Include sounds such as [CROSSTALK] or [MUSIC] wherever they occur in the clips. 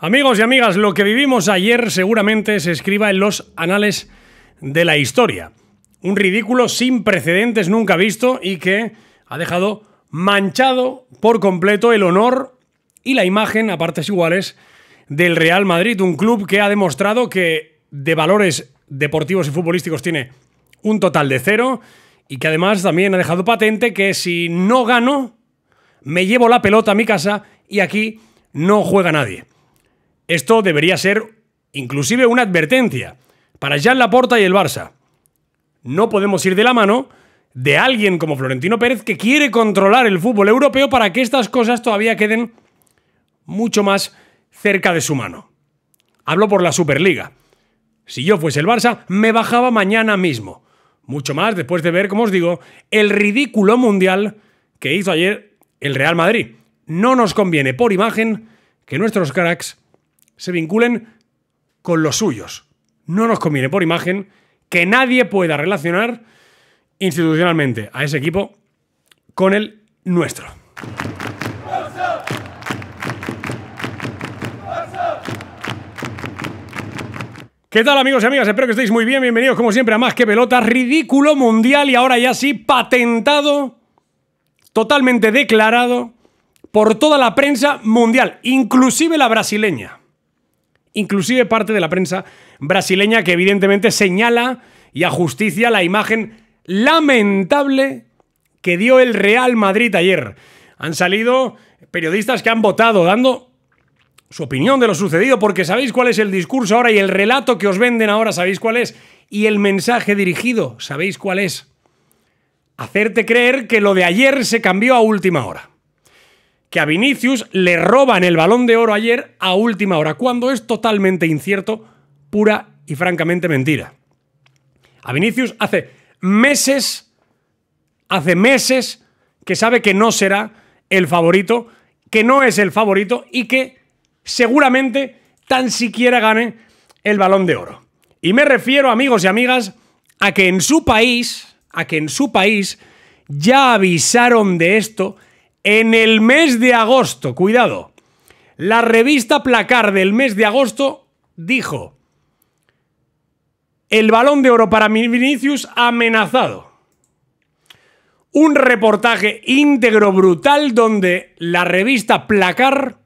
Amigos y amigas, lo que vivimos ayer seguramente se escriba en los anales de la historia. Un ridículo sin precedentes nunca visto y que ha dejado manchado por completo el honor y la imagen a partes iguales del Real Madrid, un club que ha demostrado que de valores deportivos y futbolísticos tiene un total de cero y que además también ha dejado patente que si no gano, me llevo la pelota a mi casa y aquí no juega nadie. Esto debería ser inclusive una advertencia para Jean Laporta y el Barça. No podemos ir de la mano de alguien como Florentino Pérez que quiere controlar el fútbol europeo para que estas cosas todavía queden mucho más cerca de su mano. Hablo por la Superliga. Si yo fuese el Barça, me bajaba mañana mismo. Mucho más después de ver, como os digo, el ridículo mundial que hizo ayer el Real Madrid. No nos conviene por imagen que nuestros cracks se vinculen con los suyos. No nos conviene por imagen que nadie pueda relacionar institucionalmente a ese equipo con el nuestro. ¿Qué tal amigos y amigas? Espero que estéis muy bien. Bienvenidos como siempre a Más que Pelota. Ridículo mundial y ahora ya sí patentado, totalmente declarado por toda la prensa mundial, inclusive la brasileña inclusive parte de la prensa brasileña que evidentemente señala y ajusticia la imagen lamentable que dio el Real Madrid ayer. Han salido periodistas que han votado dando su opinión de lo sucedido porque sabéis cuál es el discurso ahora y el relato que os venden ahora, sabéis cuál es, y el mensaje dirigido, sabéis cuál es. Hacerte creer que lo de ayer se cambió a última hora que a Vinicius le roban el balón de oro ayer a última hora, cuando es totalmente incierto, pura y francamente mentira. A Vinicius hace meses, hace meses que sabe que no será el favorito, que no es el favorito y que seguramente tan siquiera gane el balón de oro. Y me refiero, amigos y amigas, a que en su país, a que en su país ya avisaron de esto en el mes de agosto, cuidado, la revista Placar del mes de agosto dijo, el balón de oro para Vinicius amenazado. Un reportaje íntegro brutal donde la revista Placar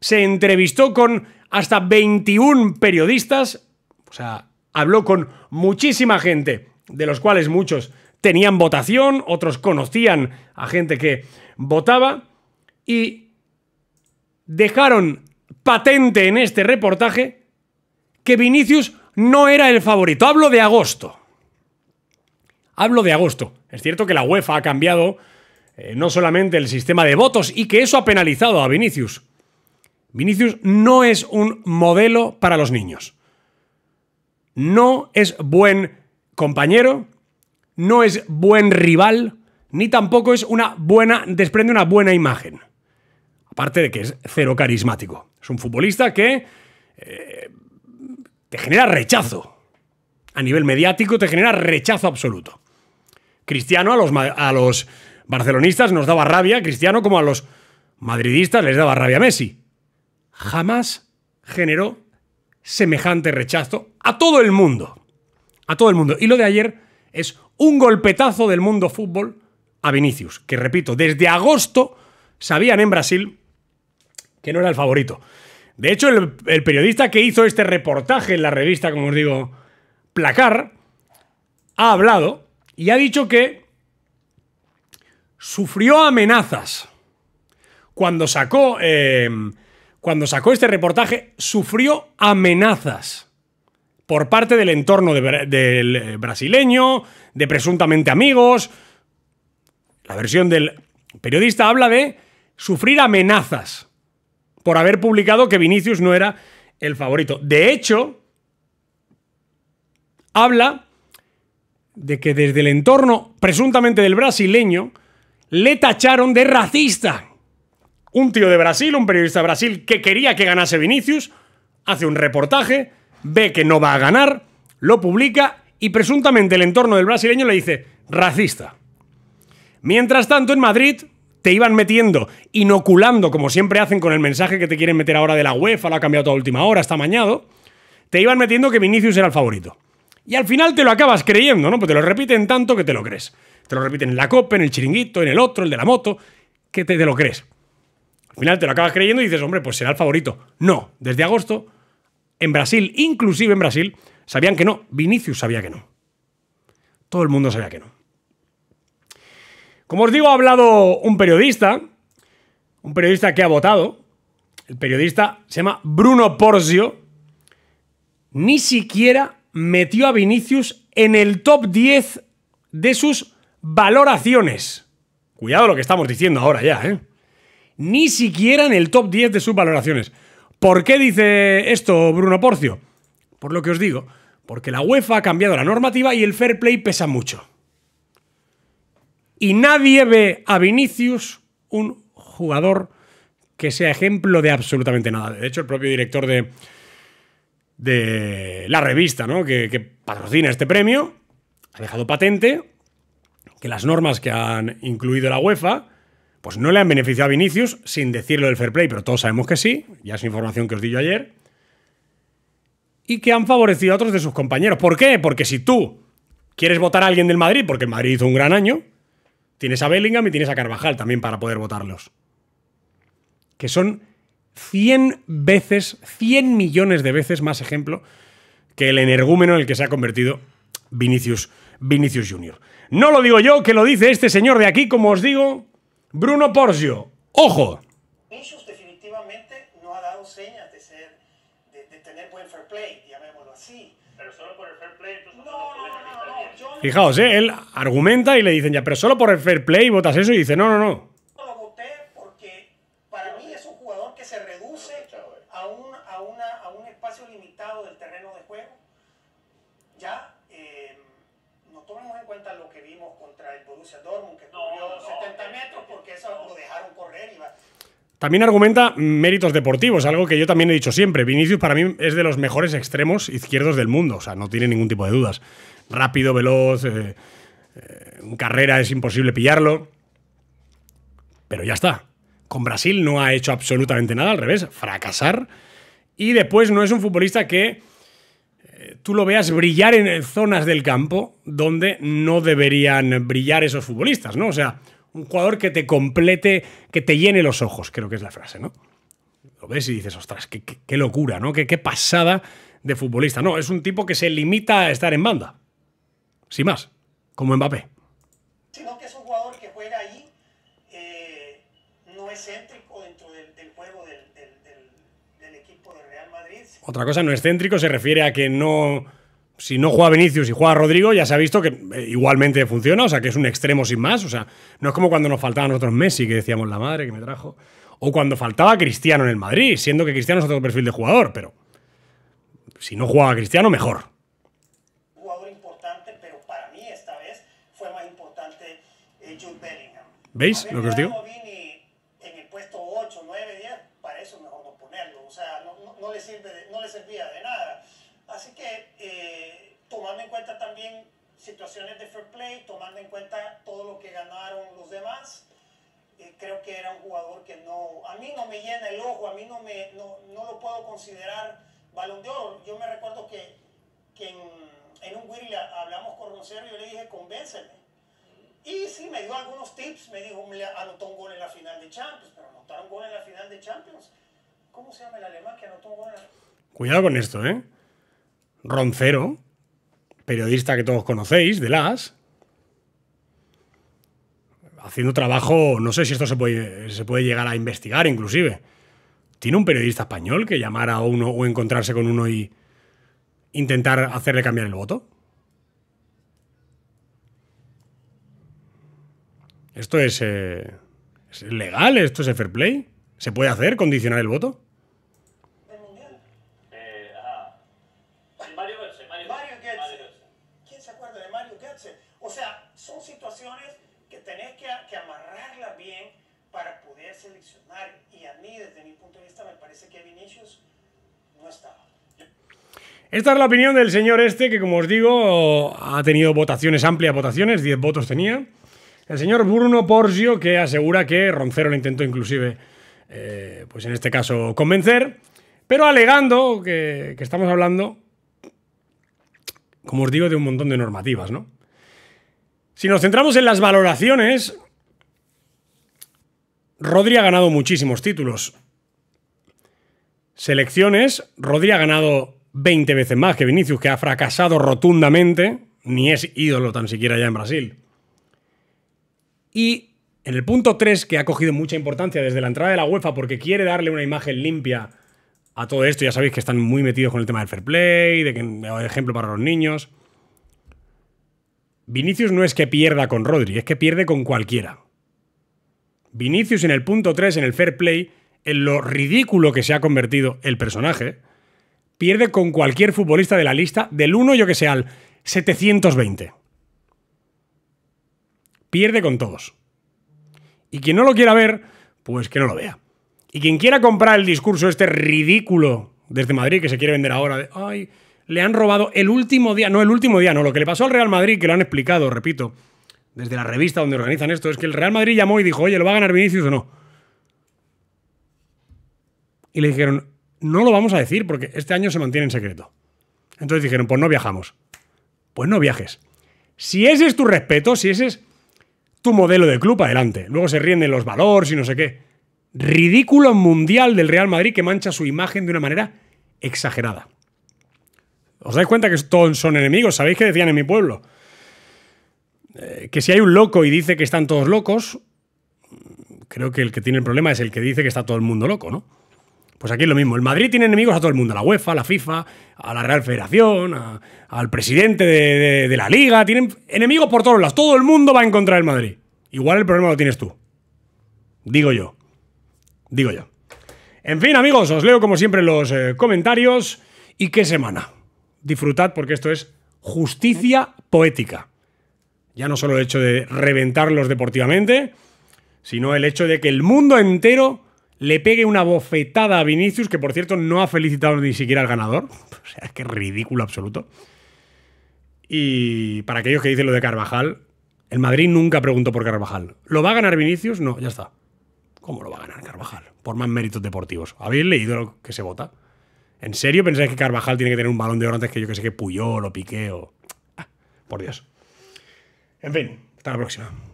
se entrevistó con hasta 21 periodistas, o sea, habló con muchísima gente, de los cuales muchos tenían votación, otros conocían a gente que votaba y dejaron patente en este reportaje que Vinicius no era el favorito. Hablo de agosto. Hablo de agosto. Es cierto que la UEFA ha cambiado eh, no solamente el sistema de votos y que eso ha penalizado a Vinicius. Vinicius no es un modelo para los niños. No es buen compañero, no es buen rival, ni tampoco es una buena, desprende una buena imagen. Aparte de que es cero carismático. Es un futbolista que eh, te genera rechazo. A nivel mediático te genera rechazo absoluto. Cristiano a los, a los barcelonistas nos daba rabia, Cristiano como a los madridistas les daba rabia a Messi. Jamás generó semejante rechazo a todo el mundo. A todo el mundo. Y lo de ayer es un golpetazo del mundo fútbol a Vinicius, que repito, desde agosto sabían en Brasil que no era el favorito. De hecho, el, periodista que hizo este reportaje en la revista, como os digo, Placar, ha hablado y ha dicho que sufrió amenazas cuando sacó, eh, cuando sacó este reportaje, sufrió amenazas por parte del entorno del eh, brasileño, de presuntamente amigos. La versión del periodista habla de sufrir amenazas por haber publicado que Vinicius no era el favorito. De hecho, habla de que desde el entorno presuntamente del brasileño le tacharon de racista. Un tío de Brasil, un periodista de Brasil que quería que ganase Vinicius, hace un reportaje ve que no va a ganar, lo publica y presuntamente el entorno del brasileño le dice racista. Mientras tanto, en Madrid te iban metiendo, inoculando, como siempre hacen con el mensaje que te quieren meter ahora de la UEFA, lo ha cambiado toda última hora, está mañado, te iban metiendo que Vinicius era el favorito. Y al final te lo acabas creyendo, ¿no? Pues te lo repiten tanto que te lo crees. Te lo repiten en la copa, en el chiringuito, en el otro, el de la moto, que te, te lo crees. Al final te lo acabas creyendo y dices, hombre, pues será el favorito. No, desde agosto en Brasil, inclusive en Brasil, sabían que no. Vinicius sabía que no. Todo el mundo sabía que no. Como os digo, ha hablado un periodista, un periodista que ha votado. El periodista se llama Bruno Porzio. Ni siquiera metió a Vinicius en el top 10 de sus valoraciones. Cuidado lo que estamos diciendo ahora ya, ¿eh? Ni siquiera en el top 10 de sus valoraciones. ¿Por qué dice esto Bruno Porcio? Por lo que os digo, porque la UEFA ha cambiado la normativa y el fair play pesa mucho. Y nadie ve a Vinicius un jugador que sea ejemplo de absolutamente nada. De hecho, el propio director de, de la revista ¿no? que, que patrocina este premio ha dejado patente que las normas que han incluido la UEFA pues no le han beneficiado a Vinicius, sin decirlo del fair play, pero todos sabemos que sí, ya es información que os di yo ayer, y que han favorecido a otros de sus compañeros. ¿Por qué? Porque si tú quieres votar a alguien del Madrid, porque Madrid hizo un gran año, tienes a Bellingham y tienes a Carvajal también para poder votarlos. Que son 100 veces, 100 millones de veces más ejemplo que el energúmeno en el que se ha convertido Vinicius, Vinicius Jr. No lo digo yo, que lo dice este señor de aquí, como os digo, Bruno Porcio, ojo. Vinicius definitivamente no ha dado señas de ser, de, de tener buen fair play, llamémoslo así. Pero solo por el fair play, pues, no, no, no, no, no Fijaos, ¿eh? él argumenta y le dicen ya, pero solo por el fair play votas eso y dice, no, no, no. También argumenta méritos deportivos, algo que yo también he dicho siempre. Vinicius para mí es de los mejores extremos izquierdos del mundo, o sea, no tiene ningún tipo de dudas. Rápido, veloz, eh, eh, carrera es imposible pillarlo. Pero ya está. Con Brasil no ha hecho absolutamente nada, al revés, fracasar. Y después no es un futbolista que eh, tú lo veas brillar en zonas del campo donde no deberían brillar esos futbolistas, ¿no? O sea, un jugador que te complete, que te llene los ojos, creo que es la frase, ¿no? Lo ves y dices, ostras, qué, locura, ¿no? Qué, qué pasada de futbolista. No, es un tipo que se limita a estar en banda. Sin más, como Mbappé. Sino que es un jugador que juega ahí, eh, no es céntrico dentro del, juego del, del, equipo de Real Madrid. Otra cosa no es céntrico se refiere a que no si no juega Vinicius y juega Rodrigo, ya se ha visto que eh, igualmente funciona, o sea, que es un extremo sin más. O sea, no es como cuando nos faltaba nosotros Messi, que decíamos la madre que me trajo. O cuando faltaba Cristiano en el Madrid, siendo que Cristiano es otro perfil de jugador, pero si no jugaba Cristiano, mejor. Jugador importante, pero para mí esta vez fue más importante eh, Bellingham. ¿Veis lo que os digo? situaciones de fair play, tomando en cuenta todo lo que ganaron los demás. Eh, creo que era un jugador que no, a mí no me llena el ojo, a mí no, me, no, no lo puedo considerar balón de oro. Yo me recuerdo que, que en, un Willy hablamos con Roncero y yo le dije, convénceme. Y sí, me dio algunos tips, me dijo, anotó un gol en la final de Champions, pero anotaron gol en la final de Champions. ¿Cómo se llama el alemán que anotó un gol en la... Cuidado con esto, ¿eh? Roncero periodista que todos conocéis, de las, haciendo trabajo, no sé si esto se puede, llegar a investigar inclusive. ¿Tiene un periodista español que llamara a uno o encontrarse con uno y intentar hacerle cambiar el voto? ¿Esto es, eh, es legal? ¿Esto es fair play? ¿Se puede hacer condicionar el voto? Esta es la opinión del señor este, que como os digo, ha tenido votaciones, amplias votaciones, 10 votos tenía. El señor Bruno Porzio, que asegura que Roncero le intentó inclusive, eh, pues en este caso, convencer, pero alegando que, que estamos hablando, como os digo, de un montón de normativas, ¿no? Si nos centramos en las valoraciones, Rodri ha ganado muchísimos títulos. Selecciones, Rodri ha ganado 20 veces más que Vinicius, que ha fracasado rotundamente, ni es ídolo tan siquiera ya en Brasil. Y en el punto 3, que ha cogido mucha importancia desde la entrada de la UEFA porque quiere darle una imagen limpia a todo esto, ya sabéis que están muy metidos con el tema del fair play, de, que, ejemplo para los niños. Vinicius no es que pierda con Rodri, es que pierde con cualquiera. Vinicius en el punto 3, en el fair play, en lo ridículo que se ha convertido el personaje, pierde con cualquier futbolista de la lista, del 1 yo que sé al 720. Pierde con todos. Y quien no lo quiera ver, pues que no lo vea. Y quien quiera comprar el discurso este ridículo desde Madrid que se quiere vender ahora ay, le han robado el último día, no el último día, no, lo que le pasó al Real Madrid, que lo han explicado, repito, desde la revista donde organizan esto, es que el Real Madrid llamó y dijo, oye, ¿lo va a ganar Vinicius o no? Y le dijeron, no lo vamos a decir porque este año se mantiene en secreto. Entonces dijeron, pues no viajamos. Pues no viajes. Si ese es tu respeto, si ese es tu modelo de club, adelante. Luego se ríen de los valores y no sé qué. Ridículo mundial del Real Madrid que mancha su imagen de una manera exagerada. ¿Os dais cuenta que todos son enemigos? ¿Sabéis qué decían en mi pueblo? Eh, que si hay un loco y dice que están todos locos, creo que el que tiene el problema es el que dice que está todo el mundo loco, ¿no? Pues aquí es lo mismo. El Madrid tiene enemigos a todo el mundo, a la UEFA, a la FIFA, a la Real Federación, al presidente de, la liga. Tienen enemigos por todos lados. Todo el mundo va a encontrar el Madrid. Igual el problema lo tienes tú. Digo yo. Digo yo. En fin, amigos, os leo como siempre los eh, comentarios. ¿Y qué semana? Disfrutad porque esto es justicia poética. Ya no solo el hecho de reventarlos deportivamente, sino el hecho de que el mundo entero le pegue una bofetada a Vinicius, que por cierto no ha felicitado ni siquiera al ganador. [LAUGHS] O sea, es que ridículo absoluto. Y para aquellos que dicen lo de Carvajal, el Madrid nunca preguntó por Carvajal. ¿Lo va a ganar Vinicius? No, ya está. ¿Cómo lo va a ganar Carvajal? Por más méritos deportivos. ¿Habéis leído lo que se vota? ¿En serio pensáis que Carvajal tiene que tener un balón de oro antes que yo que sé que Puyol o Piqué o... Ah, por Dios. En fin, hasta la próxima.